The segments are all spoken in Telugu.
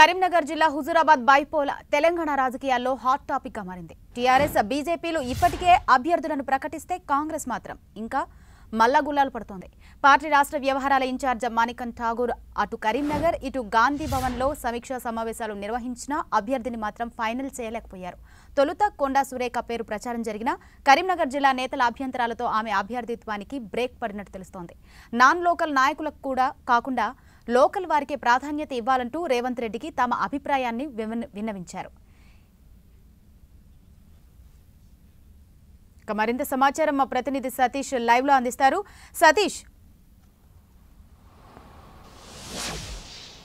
కరీంనగర్ జిల్లా హుజూరాబాద్ బైపోల తెలంగాణ రాజకీయాల్లో హాట్ టాపిక్ గా మారింది టీఆర్ఎస్ బీజేపీలు ఇప్పటికే అభ్యర్థులను ప్రకటిస్తే కాంగ్రెస్ మాత్రం ఇంకా మల్లగుల్లాలు పడుతోంది పార్టీ రాష్ట్ర వ్యవహారాల ఇన్ఛార్జ్ మాణికన్ ఠాగూర్ అటు కరీంనగర్ ఇటు గాంధీ భవన్లో సమీక్షా సమావేశాలు నిర్వహించినా అభ్యర్థిని మాత్రం ఫైనల్ చేయలేకపోయారు తొలుత కొండా సురేఖ పేరు ప్రచారం జరిగిన కరీంనగర్ జిల్లా నేతల అభ్యంతరాలతో ఆమె అభ్యర్థిత్వానికి బ్రేక్ పడినట్టు తెలుస్తోంది నాన్ లోకల్ నాయకులకు కూడా కాకుండా లోకల్ వారికి ప్రాధాన్యత ఇవ్వాలంటూ రేవంత్ రెడ్డికి తమ అభిప్రాయాన్ని విన్నవించారు మరింత సమాచారం మా ప్రతినిధి సతీష్ లైవ్ లో అందిస్తారు సతీష్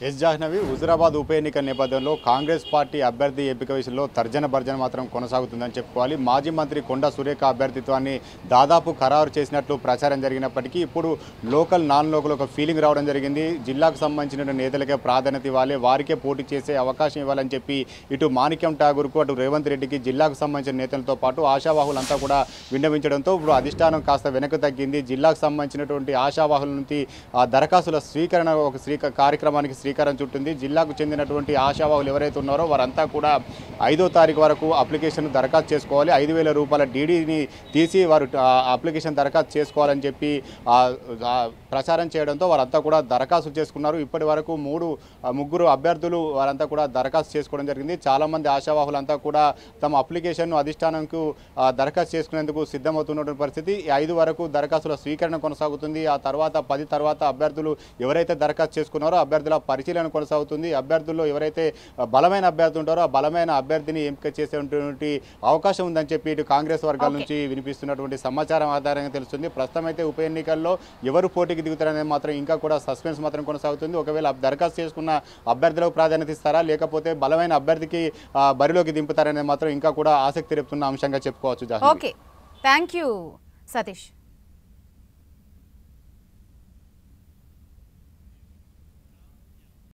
ఎస్ జాహ్నవి హుజరాబాద్ ఉప ఎన్నిక నేపథ్యంలో కాంగ్రెస్ పార్టీ అభ్యర్థి ఎంపిక విషయంలో తర్జన భర్జన మాత్రం కొనసాగుతుందని చెప్పుకోవాలి మాజీ మంత్రి కొండా సురేఖ అభ్యర్థిత్వాన్ని దాదాపు ఖరారు చేసినట్లు ప్రచారం జరిగినప్పటికీ ఇప్పుడు లోకల్ నాన్ లోకల్ ఒక ఫీలింగ్ రావడం జరిగింది జిల్లాకు సంబంధించిన నేతలకే ప్రాధాన్యత ఇవ్వాలి వారికే పోటీ చేసే అవకాశం ఇవ్వాలని చెప్పి ఇటు మాణిక్యం ఠాగూర్కు అటు రేవంత్ రెడ్డికి జిల్లాకు సంబంధించిన నేతలతో పాటు ఆశావాహులంతా కూడా విన్నవించడంతో ఇప్పుడు అధిష్టానం కాస్త వెనక్కి తగ్గింది జిల్లాకు సంబంధించినటువంటి ఆశావాహుల నుంచి దరఖాస్తుల స్వీకరణ ఒక కార్యక్రమానికి శ్రీకారం చుట్టింది జిల్లాకు చెందినటువంటి ఆశావాహులు ఎవరైతే ఉన్నారో వారంతా కూడా ఐదో తారీఖు వరకు అప్లికేషన్ దరఖాస్తు చేసుకోవాలి ఐదు వేల రూపాయల డీడీని తీసి వారు అప్లికేషన్ దరఖాస్తు చేసుకోవాలని చెప్పి ప్రచారం చేయడంతో వారంతా కూడా దరఖాస్తు చేసుకున్నారు ఇప్పటి వరకు మూడు ముగ్గురు అభ్యర్థులు వారంతా కూడా దరఖాస్తు చేసుకోవడం జరిగింది చాలామంది ఆశావాహులంతా కూడా తమ అప్లికేషన్ను అధిష్టానంకు దరఖాస్తు చేసుకునేందుకు సిద్ధమవుతున్నటువంటి పరిస్థితి ఐదు వరకు దరఖాస్తుల స్వీకరణ కొనసాగుతుంది ఆ తర్వాత పది తర్వాత అభ్యర్థులు ఎవరైతే దరఖాస్తు చేసుకున్నారో అభ్యర్థుల పరిశీలన కొనసాగుతుంది అభ్యర్థుల్లో ఎవరైతే బలమైన అభ్యర్థి ఉంటారో ఆ బలమైన అభ్యర్థిని ఎంపిక చేసేటువంటి అవకాశం ఉందని చెప్పి ఇటు కాంగ్రెస్ వర్గాల నుంచి వినిపిస్తున్నటువంటి సమాచారం ఆధారంగా తెలుస్తుంది ప్రస్తుతం అయితే ఉప ఎన్నికల్లో ఎవరు పోటీకి దిగుతారనేది మాత్రం ఇంకా కూడా సస్పెన్స్ మాత్రం కొనసాగుతుంది ఒకవేళ దరఖాస్తు చేసుకున్న అభ్యర్థులకు ప్రాధాన్యత ఇస్తారా లేకపోతే బలమైన అభ్యర్థికి బరిలోకి దింపుతారనేది మాత్రం ఇంకా కూడా ఆసక్తి రేపుతున్న అంశంగా చెప్పుకోవచ్చు థ్యాంక్ యూ సతీష్